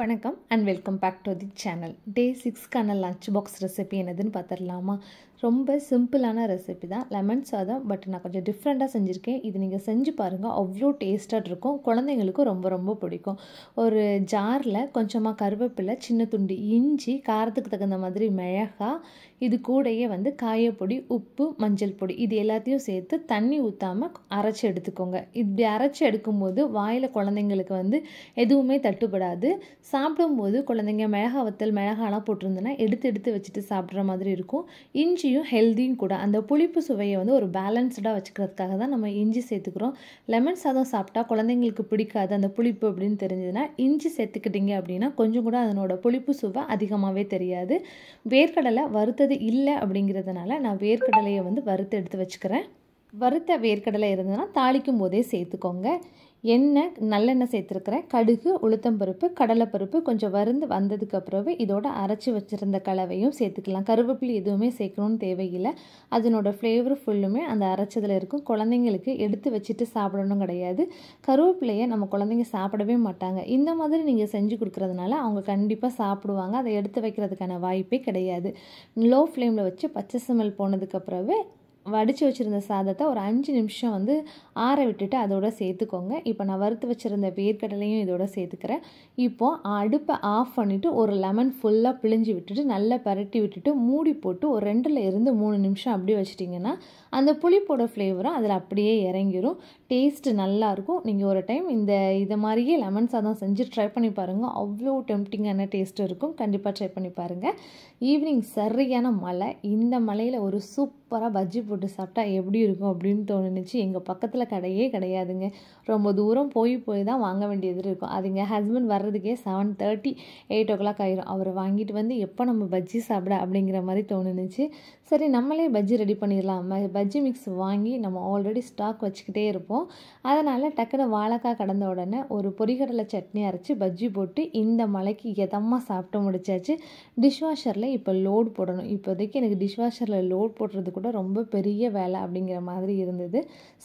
வணக்கம் and welcome back to the channel day சிக்ஸ்க்கான lunch box recipe என்னதுன்னு பார்த்துடலாமா ரொம்ப சிம்பிளான ரெசிபி தான் லெமன் சாதம் பட் நான் கொஞ்சம் டிஃப்ரெண்ட்டாக செஞ்சுருக்கேன் இது நீங்கள் செஞ்சு பாருங்கள் அவ்வளோ டேஸ்ட்டாக இருக்கும் குழந்தைங்களுக்கும் ரொம்ப ரொம்ப பிடிக்கும் ஒரு ஜாரில் கொஞ்சமாக கருவேப்பிலை சின்ன துண்டு இஞ்சி காரத்துக்கு தகுந்த மாதிரி மிளகா இது கூடையே வந்து காயப்பொடி உப்பு மஞ்சள் பொடி இது எல்லாத்தையும் சேர்த்து தண்ணி ஊற்றாமல் அரைச்சி எடுத்துக்கோங்க இப்படி அரைச்சி எடுக்கும்போது வாயில் குழந்தைங்களுக்கு வந்து எதுவுமே தட்டுப்படாது சாப்பிடும்போது குழந்தைங்க மிளகா வத்தல் மிளகாலாம் போட்டிருந்தோன்னா எடுத்து எடுத்து வச்சுட்டு சாப்பிட்ற மாதிரி இருக்கும் இஞ்சி ருசியும் ஹெல்த்தியும் கூட அந்த புளிப்பு சுவையை வந்து ஒரு பேலன்ஸ்டாக வச்சுக்கிறதுக்காக தான் நம்ம இஞ்சி சேர்த்துக்கிறோம் லெமன் சாதம் சாப்பிட்டா குழந்தைங்களுக்கு பிடிக்காது அந்த புளிப்பு அப்படின்னு தெரிஞ்சதுன்னா இஞ்சி சேர்த்துக்கிட்டிங்க அப்படின்னா கொஞ்சம் கூட அதனோட புளிப்பு சுவை அதிகமாகவே தெரியாது வேர்க்கடலை வறுத்தது இல்லை அப்படிங்கிறதுனால நான் வேர்க்கடலையை வந்து வறுத்து எடுத்து வச்சுக்கிறேன் வறுத்த வேர்க்கடலை இருந்ததுன்னா தாளிக்கும் போதே சேர்த்துக்கோங்க எண்ணெய் நல்லெண்ணெய் சேர்த்துருக்குறேன் கடுகு உளுத்தம்பருப்பு கடலைப்பருப்பு கொஞ்சம் வருந்து வந்ததுக்கு பிறகு இதோட அரைச்சி வச்சுருந்த கலவையும் சேர்த்துக்கலாம் கருவேப்பிலை எதுவுமே சேர்க்கணும்னு தேவையில்லை அதனோட ஃப்ளேவர் ஃபுல்லுமே அந்த அரைச்சதில் இருக்கும் குழந்தைங்களுக்கு எடுத்து வச்சுட்டு சாப்பிடணும் கிடையாது கருவேப்பிலையை நம்ம குழந்தைங்க சாப்பிடவே மாட்டாங்க இந்த மாதிரி நீங்கள் செஞ்சு கொடுக்குறதுனால அவங்க கண்டிப்பாக சாப்பிடுவாங்க அதை எடுத்து வைக்கிறதுக்கான வாய்ப்பே கிடையாது லோ ஃப்ளேமில் வச்சு பச்சை சமையல் போனதுக்கு பிறகு வடித்து வச்சுருந்த சாதத்தை ஒரு அஞ்சு நிமிஷம் வந்து ஆற விட்டுட்டு அதோட சேர்த்துக்கோங்க இப்போ நான் வறுத்து வச்சுருந்த வேர்க்கடலையும் இதோட சேர்த்துக்கிறேன் இப்போது அடுப்பை ஆஃப் பண்ணிவிட்டு ஒரு லெமன் ஃபுல்லாக பிழிஞ்சு விட்டுட்டு நல்லா பரட்டி விட்டுட்டு மூடி போட்டு ஒரு ரெண்டில் இருந்து மூணு நிமிஷம் அப்படி வச்சிட்டிங்கன்னா அந்த புளிப்போட ஃப்ளேவரும் அதில் அப்படியே இறங்கிடும் டேஸ்ட்டு நல்லாயிருக்கும் நீங்கள் ஒரு டைம் இந்த இதை மாதிரியே லெமன் சாதம் செஞ்சு ட்ரை பண்ணி பாருங்கள் அவ்வளோ டெம்டிங்கான டேஸ்ட் இருக்கும் கண்டிப்பாக ட்ரை பண்ணி பாருங்கள் ஈவினிங் சரியான மழை இந்த மலையில் ஒரு சூப்பராக பஜ்ஜி போட்டு சாப்பிட்டா எப்படி இருக்கும் அப்படின்னு தோணுச்சு எங்கள் பக்கத்தில் தடையே கிடையாதுங்க ரொம்ப தூரம் போய் போய் தான் வாங்க வேண்டியது இருக்கும் அதுங்க ஹஸ்பண்ட் வர்றதுக்கே seven thirty eight o'clock ஆயிரும் அவர் வாங்கிட்டு வந்து எப்போ நம்ம பஜ்ஜி சாப்பிட அப்படிங்கிற மாதிரி தோணுனுச்சு சரி நம்மளே பஜ்ஜி ரெடி பண்ணிடலாம் பஜ்ஜி மிக்ஸ் வாங்கி நம்ம ஆல்ரெடி ஸ்டாக் வச்சுக்கிட்டே இருப்போம் அதனால் டக்குன்னு வாழைக்காய் கடந்த உடனே ஒரு பொரிகடலை சட்னி அரைச்சி பஜ்ஜி போட்டு இந்த மலைக்கு எதமாக சாப்பிட்டு முடிச்சாச்சு டிஷ் வாஷரில் இப்போ லோட் போடணும் இப்போதைக்கு எனக்கு டிஷ் வாஷரில் லோட் போடுறது கூட ரொம்ப பெரிய வேலை அப்படிங்கிற மாதிரி இருந்தது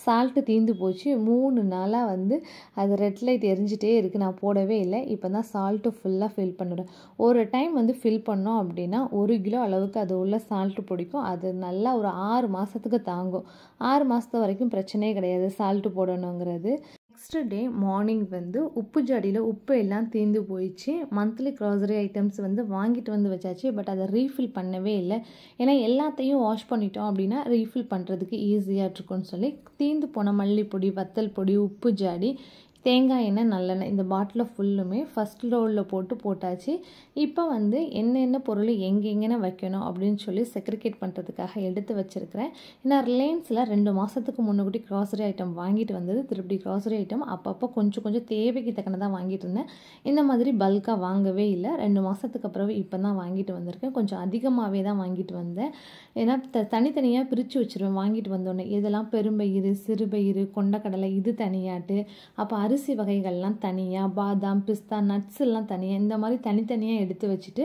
சால்ட்டு தீந்து போச்சு மூணு நாளாக வந்து அது ரெட் லைட் எரிஞ்சிட்டே இருக்குது நான் போடவே இல்லை இப்போ தான் சால்ட்டு ஃபுல்லாக ஃபில் பண்ணுறேன் ஒரு டைம் வந்து ஃபில் பண்ணோம் அப்படின்னா ஒரு கிலோ அளவுக்கு அது உள்ள சால்ட்டு பிடிக்கும் அது நல்லா ஒரு ஆறு மாதத்துக்கு தாங்கும் ஆறு மாதத்து வரைக்கும் பிரச்சனையே கிடையாது சால்ட்டு போடணுங்கிறது நெக்ஸ்ட் டே மார்னிங் வந்து உப்பு ஜாடியில் உப்பு எல்லாம் தீர்ந்து போயிடுச்சு மந்த்லி க்ராசரி ஐட்டம்ஸ் வந்து வாங்கிட்டு வந்து வச்சாச்சு பட் அதை ரீஃபில் பண்ணவே இல்லை ஏன்னா எல்லாத்தையும் வாஷ் பண்ணிட்டோம் அப்படின்னா ரீஃபில் பண்ணுறதுக்கு ஈஸியாக இருக்கும்னு சொல்லி தீர்ந்து போன மல்லிப்பொடி வத்தல் பொடி உப்பு ஜாடி தேங்காய் எண்ணெய் நல்லெண்ணெய் இந்த பாட்டில் ஃபுல்லுமே ஃபஸ்ட் ரோலில் போட்டு போட்டாச்சு இப்போ வந்து என்னென்ன பொருள் எங்கெங்கன்னு வைக்கணும் அப்படின்னு சொல்லி செக்ரிகேட் பண்ணுறதுக்காக எடுத்து வச்சுருக்கிறேன் நான் ரிலையன்ஸில் ரெண்டு மாதத்துக்கு முன்னுக்கூட்டி க்ராசரி ஐட்டம் வாங்கிட்டு வந்தது திருப்பி க்ராசரி ஐட்டம் அப்பப்போ கொஞ்சம் கொஞ்சம் தேவைக்கு தான் வாங்கிட்டு இருந்தேன் இந்த மாதிரி பல்காக வாங்கவே இல்லை ரெண்டு மாதத்துக்கு அப்புறம் இப்போ தான் வாங்கிட்டு வந்திருக்கேன் கொஞ்சம் அதிகமாகவே தான் வாங்கிட்டு வந்தேன் ஏன்னா த தனித்தனியாக பிரித்து வச்சுருவேன் வாங்கிட்டு வந்தோடனே இதெல்லாம் பெரும்பயிறு சிறுபயிறு கொண்டக்கடலை இது தனியாட்டு அப்போ அரிசி வகைகள்லாம் தனியாக பாதாம் பிஸ்தா நட்ஸ் எல்லாம் தனியாக இந்த மாதிரி தனித்தனியாக எடுத்து வச்சுட்டு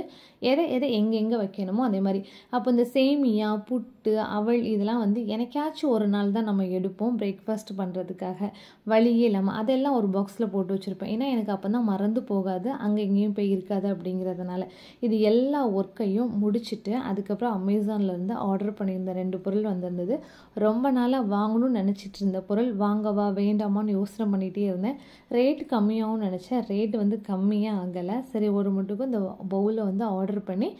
எதை எதை எங்கெங்கே வைக்கணுமோ அதே மாதிரி அப்போ இந்த சேமியா புட் புட்டு அவள் இதெல்லாம் வந்து எனக்காச்சும் ஒரு நாள் தான் நம்ம எடுப்போம் பிரேக்ஃபாஸ்ட் பண்ணுறதுக்காக வழியே இல்லாமல் அதெல்லாம் ஒரு பாக்ஸில் போட்டு வச்சுருப்பேன் ஏன்னா எனக்கு அப்போ தான் மறந்து போகாது அங்கே எங்கேயும் போய் இருக்காது அப்படிங்கிறதுனால இது எல்லா ஒர்க்கையும் முடிச்சுட்டு அதுக்கப்புறம் அமேசான்லேருந்து ஆர்டர் பண்ணியிருந்த ரெண்டு பொருள் வந்திருந்தது ரொம்ப நாளாக வாங்கணும்னு நினச்சிட்டு இருந்த பொருள் வாங்கவா வேண்டாமான்னு யோசனை பண்ணிகிட்டே இருந்தேன் ரேட் கம்மியாகவும் நினச்சேன் ரேட் வந்து கம்மியாக ஆகலை சரி ஒரு மட்டுக்கும் இந்த பவுலை வந்து ஆர்டர் பண்ணி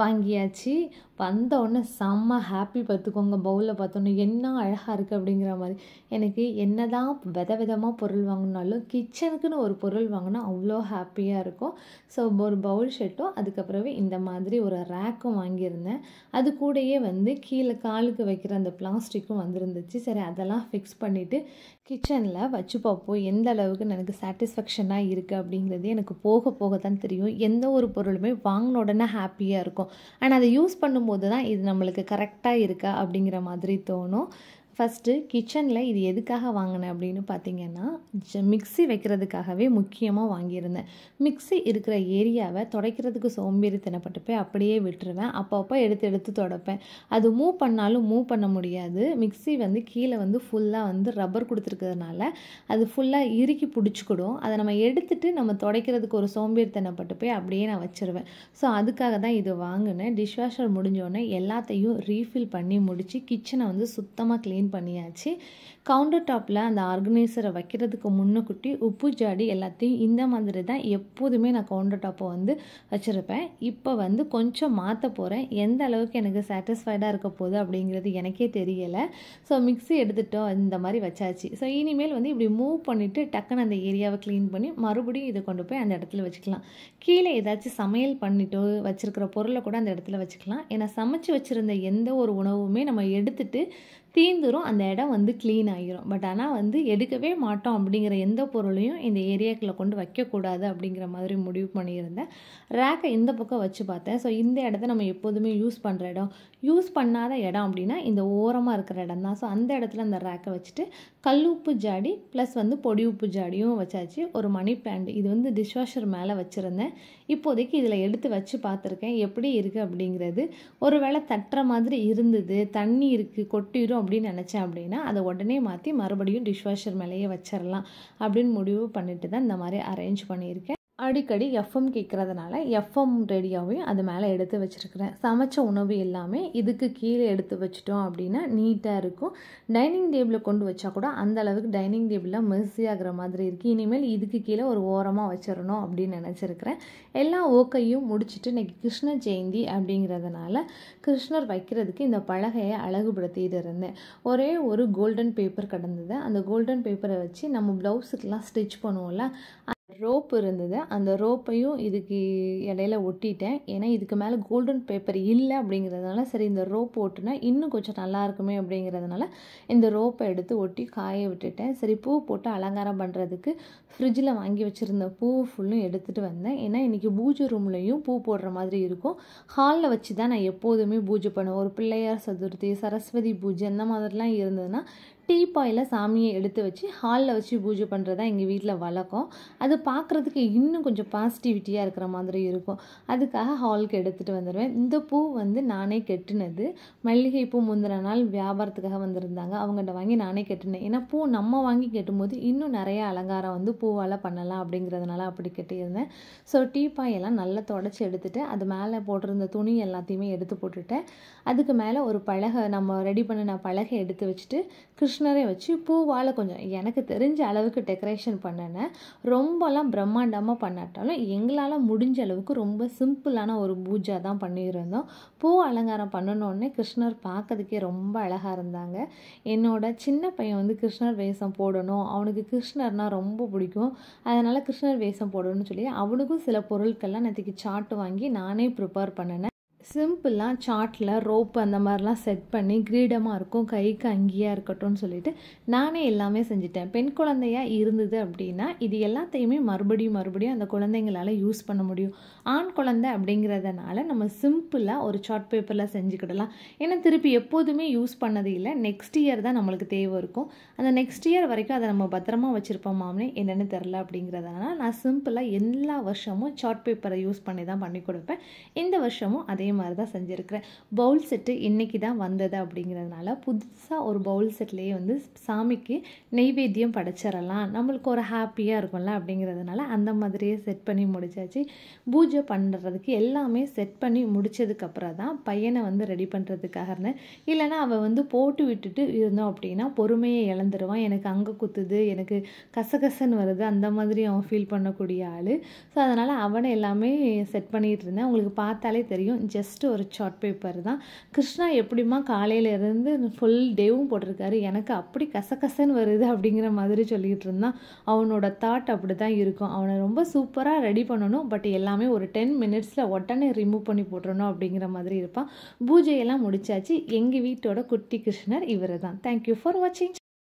வாங்கியாச்சு வந்த உடனே செம்ம ஹாப்பி பார்த்துக்கோங்க பவுலில் பார்த்தோன்னே என்ன அழகாக இருக்குது அப்படிங்கிற மாதிரி எனக்கு என்ன தான் வித விதமாக பொருள் வாங்கினாலும் கிச்சனுக்குன்னு ஒரு பொருள் வாங்கினா அவ்வளோ ஹாப்பியாக இருக்கும் ஸோ ஒரு பவுல் ஷெட்டும் அதுக்கப்புறவே இந்த மாதிரி ஒரு ரேக்கும் வாங்கியிருந்தேன் அது கூடயே வந்து கீழே காலுக்கு வைக்கிற அந்த பிளாஸ்டிக்கும் வந்துருந்துச்சு சரி அதெல்லாம் ஃபிக்ஸ் பண்ணிவிட்டு கிச்சனில் வச்சு பார்ப்போம் எந்த அளவுக்கு எனக்கு சாட்டிஸ்ஃபேக்ஷனாக இருக்குது அப்படிங்கிறது எனக்கு போக போக தான் தெரியும் எந்த ஒரு பொருளுமே வாங்கின உடனே ஹாப்பியாக இருக்கும் ஆனால் அதை யூஸ் பண்ணும்போது தான் இது நம்மளுக்கு கரெக்டாக இருக்கா அப்படிங்கிற மாதிரி தோணும் ஃபஸ்ட்டு கிச்சனில் இது எதுக்காக வாங்கினேன் அப்படின்னு பார்த்தீங்கன்னா மிக்சி வைக்கிறதுக்காகவே முக்கியமாக வாங்கியிருந்தேன் மிக்சி இருக்கிற ஏரியாவை துடைக்கிறதுக்கு சோம்பேறித்தனப்பட்டு போய் அப்படியே விட்டுருவேன் அப்பப்போ எடுத்து எடுத்து துடைப்பேன் அது மூவ் பண்ணாலும் மூவ் பண்ண முடியாது மிக்சி வந்து கீழே வந்து ஃபுல்லாக வந்து ரப்பர் கொடுத்துருக்கிறதுனால அது ஃபுல்லாக இறுக்கி பிடிச்சிக்கிடும் அதை நம்ம எடுத்துகிட்டு நம்ம துடைக்கிறதுக்கு ஒரு சோம்பேறித்தனப்பட்டு போய் அப்படியே நான் வச்சுருவேன் ஸோ அதுக்காக தான் இது வாங்கினேன் டிஷ்வாஷர் முடிஞ்சோடனே எல்லாத்தையும் ரீஃபில் பண்ணி முடித்து கிச்சனை வந்து சுத்தமாக க்ளீன் க்ளீன் பண்ணியாச்சு கவுண்டர் டாப்பில் அந்த ஆர்கனைசரை வைக்கிறதுக்கு முன்னுக்குட்டி உப்பு ஜாடி எல்லாத்தையும் இந்த மாதிரி தான் எப்போதுமே நான் கவுண்டர் டாப்பை வந்து வச்சுருப்பேன் இப்போ வந்து கொஞ்சம் மாற்ற போகிறேன் எந்த அளவுக்கு எனக்கு சாட்டிஸ்ஃபைடாக இருக்க போகுது அப்படிங்கிறது எனக்கே தெரியலை ஸோ மிக்ஸி எடுத்துட்டோம் இந்த மாதிரி வச்சாச்சு ஸோ இனிமேல் வந்து இப்படி மூவ் பண்ணிவிட்டு டக்குன்னு அந்த ஏரியாவை க்ளீன் பண்ணி மறுபடியும் இதை கொண்டு போய் அந்த இடத்துல வச்சுக்கலாம் கீழே ஏதாச்சும் சமையல் பண்ணிவிட்டு வச்சுருக்கிற பொருளை கூட அந்த இடத்துல வச்சுக்கலாம் ஏன்னா சமைச்சு வச்சுருந்த எந்த ஒரு உணவுமே நம்ம எடுத்துகிட்டு தீந்துரும் அந்த இடம் வந்து க்ளீன் ஆகிரும் பட் ஆனால் வந்து எடுக்கவே மாட்டோம் அப்படிங்கிற எந்த பொருளையும் இந்த ஏரியாக்குள்ளே கொண்டு வைக்கக்கூடாது அப்படிங்கிற மாதிரி முடிவு பண்ணியிருந்தேன் ரேக்கை இந்த பக்கம் வச்சு பார்த்தேன் ஸோ இந்த இடத்த நம்ம எப்போதுமே யூஸ் பண்ணுற இடம் யூஸ் பண்ணாத இடம் அப்படின்னா இந்த ஓரமாக இருக்கிற இடம் தான் ஸோ அந்த இடத்துல அந்த ரேக்கை வச்சுட்டு கல் உப்பு ஜாடி ப்ளஸ் வந்து பொடி உப்பு ஜாடியும் வச்சாச்சு ஒரு மணி பிளான்ட் இது வந்து டிஷ்வாஷர் மேலே வச்சுருந்தேன் இப்போதைக்கு இதில் எடுத்து வச்சு பார்த்துருக்கேன் எப்படி இருக்குது அப்படிங்கிறது ஒரு வேளை தட்டுற மாதிரி இருந்தது தண்ணி இருக்குது கொட்டிடும் அப்படின்னு நினச்சேன் அப்படின்னா அதை உடனே மாற்றி மறுபடியும் டிஷ்வாஷர் மேலேயே வச்சிடலாம் அப்படின்னு முடிவு பண்ணிட்டு தான் இந்த மாதிரி அரேஞ்ச் பண்ணியிருக்கேன் அடிக்கடி எஃப்எம் கேட்குறதுனால எஃப்எம் ரேடியோவையும் அது மேலே எடுத்து வச்சுருக்கிறேன் சமைச்ச உணவு எல்லாமே இதுக்கு கீழே எடுத்து வச்சிட்டோம் அப்படின்னா நீட்டாக இருக்கும் டைனிங் டேபிளில் கொண்டு வச்சா கூட அந்த அளவுக்கு டைனிங் டேபிளில் மெர்சி ஆகிற மாதிரி இருக்குது இனிமேல் இதுக்கு கீழே ஒரு ஓரமாக வச்சிடணும் அப்படின்னு நினச்சிருக்கிறேன் எல்லா ஓக்கையும் முடிச்சுட்டு இன்றைக்கி கிருஷ்ண ஜெயந்தி அப்படிங்கிறதுனால கிருஷ்ணர் வைக்கிறதுக்கு இந்த பலகையை அழகுபடுத்திட்டு இருந்தேன் ஒரே ஒரு கோல்டன் பேப்பர் கடந்தது அந்த கோல்டன் பேப்பரை வச்சு நம்ம ப்ளவுஸுக்கெலாம் ஸ்டிச் பண்ணுவோம்ல ரோப் இருந்தது அந்த ரோப்பையும் இதுக்கு இடையில ஒட்டிட்டேன் ஏன்னா இதுக்கு மேலே கோல்டன் பேப்பர் இல்லை அப்படிங்கிறதுனால சரி இந்த ரோப் ஓட்டுனா இன்னும் கொஞ்சம் நல்லா இருக்குமே அப்படிங்கிறதுனால இந்த ரோப்பை எடுத்து ஒட்டி காய விட்டுட்டேன் சரி பூ போட்டு அலங்காரம் பண்ணுறதுக்கு ஃப்ரிட்ஜில் வாங்கி வச்சுருந்த பூ ஃபுல்லும் எடுத்துகிட்டு வந்தேன் ஏன்னா இன்றைக்கி பூஜை ரூம்லேயும் பூ போடுற மாதிரி இருக்கும் ஹாலில் வச்சு தான் நான் எப்போதுமே பூஜை பண்ணுவேன் ஒரு பிள்ளையார் சதுர்த்தி சரஸ்வதி பூஜை அந்த மாதிரிலாம் இருந்ததுன்னா டீப்பாயில் சாமியை எடுத்து வச்சு ஹாலில் வச்சு பூஜை பண்ணுறது தான் எங்கள் வீட்டில் வழக்கம் அது பார்க்குறதுக்கு இன்னும் கொஞ்சம் பாசிட்டிவிட்டியாக இருக்கிற மாதிரி இருக்கும் அதுக்காக ஹாலுக்கு எடுத்துகிட்டு வந்துடுவேன் இந்த பூ வந்து நானே கெட்டினது மல்லிகை பூ முந்தின நாள் வியாபாரத்துக்காக வந்திருந்தாங்க அவங்ககிட்ட வாங்கி நானே கெட்டினேன் ஏன்னா பூ நம்ம வாங்கி கெட்டும்போது இன்னும் நிறைய அலங்காரம் வந்து பூவால் பண்ணலாம் அப்படிங்கிறதுனால அப்படி கெட்டியிருந்தேன் ஸோ டீப்பாயெல்லாம் நல்லா தொடச்சி எடுத்துகிட்டு அது மேலே போட்டிருந்த துணி எல்லாத்தையுமே எடுத்து போட்டுட்டேன் அதுக்கு மேலே ஒரு பலகை நம்ம ரெடி பண்ணின பலகை எடுத்து வச்சுட்டு கிருஷ்ண கிருஷ்ணரை வச்சு பூவால் கொஞ்சம் எனக்கு தெரிஞ்ச அளவுக்கு டெக்கரேஷன் பண்ணினேன் ரொம்பலாம் பிரம்மாண்டமாக பண்ணாட்டாலும் எங்களால் முடிஞ்ச அளவுக்கு ரொம்ப சிம்பிளான ஒரு பூஜா தான் பண்ணியிருந்தோம் பூ அலங்காரம் பண்ணினோடனே கிருஷ்ணர் பார்க்கறதுக்கே ரொம்ப அழகாக இருந்தாங்க என்னோட சின்ன பையன் வந்து கிருஷ்ணர் வேஷம் போடணும் அவனுக்கு கிருஷ்ணர்னால் ரொம்ப பிடிக்கும் அதனால் கிருஷ்ணர் வேஷம் போடணும்னு சொல்லி அவனுக்கும் சில பொருட்கள்லாம் நேற்றுக்கு சாட்டு வாங்கி நானே ப்ரிப்பேர் பண்ணினேன் சிம்பிளாக சார்ட்டில் ரோப் அந்த மாதிரிலாம் செட் பண்ணி கிரீடமாக இருக்கும் கைக்கு அங்கேயா இருக்கட்டும்னு சொல்லிட்டு நானே எல்லாமே செஞ்சுட்டேன் பெண் குழந்தையாக இருந்தது அப்படின்னா இது எல்லாத்தையுமே மறுபடியும் மறுபடியும் அந்த குழந்தைங்களால் யூஸ் பண்ண முடியும் ஆண் குழந்தை அப்படிங்கிறதுனால நம்ம சிம்பிளாக ஒரு சார்ட் பேப்பரில் செஞ்சுக்கிடலாம் ஏன்னா திருப்பி எப்போதுமே யூஸ் பண்ணது இல்லை நெக்ஸ்ட் இயர் தான் நம்மளுக்கு தேவை இருக்கும் அந்த நெக்ஸ்ட் இயர் வரைக்கும் அதை நம்ம பத்திரமா வச்சுருப்போமாம்னு என்னென்னு தெரில அப்படிங்கிறதுனால நான் சிம்பிளாக எல்லா வருஷமும் சார்ட் பேப்பரை யூஸ் பண்ணி தான் பண்ணி கொடுப்பேன் இந்த வருஷமும் அதே மாதிரி தான் செஞ்சுருக்கிறேன் பவுல் செட்டு இன்றைக்கி தான் வந்தது அப்படிங்கிறதுனால புதுசாக ஒரு பவுல் செட்லேயே வந்து சாமிக்கு நெய்வேத்தியம் படைச்சிடலாம் நம்மளுக்கு ஒரு ஹாப்பியாக இருக்கும்ல அப்படிங்கிறதுனால அந்த மாதிரியே செட் பண்ணி முடிச்சாச்சு பூஜை பண்ணுறதுக்கு எல்லாமே செட் பண்ணி முடித்ததுக்கப்புறம் தான் பையனை வந்து ரெடி பண்ணுறதுக்காக இருந்தேன் இல்லைனா அவள் வந்து போட்டு விட்டுட்டு இருந்தோம் அப்படின்னா பொறுமையை இழந்துருவான் எனக்கு அங்கே குத்துது எனக்கு கசகசன்னு வருது அந்த மாதிரி அவன் ஃபீல் பண்ணக்கூடிய ஆள் ஸோ அதனால் அவனை எல்லாமே செட் பண்ணிகிட்டு இருந்தேன் உங்களுக்கு பார்த்தாலே தெரியும் ஜஸ்ட் ஜஸ்ட்டு ஒரு ஷார்ட் பேப்பர் தான் கிருஷ்ணா எப்படிமா காலையிலேருந்து ஃபுல் டேவும் போட்டிருக்காரு எனக்கு அப்படி கசகசன்னு வருது அப்படிங்கிற மாதிரி சொல்லிகிட்டு இருந்தான் அவனோட தாட் அப்படி தான் இருக்கும் அவனை ரொம்ப சூப்பராக ரெடி பண்ணணும் பட் எல்லாமே ஒரு டென் மினிட்ஸில் உடனே ரிமூவ் பண்ணி போட்டுறணும் அப்படிங்கிற மாதிரி இருப்பான் பூஜையெல்லாம் முடிச்சாச்சு எங்கள் வீட்டோட குட்டி கிருஷ்ணர் இவர் தான் தேங்க்யூ ஃபார் வாட்சிங்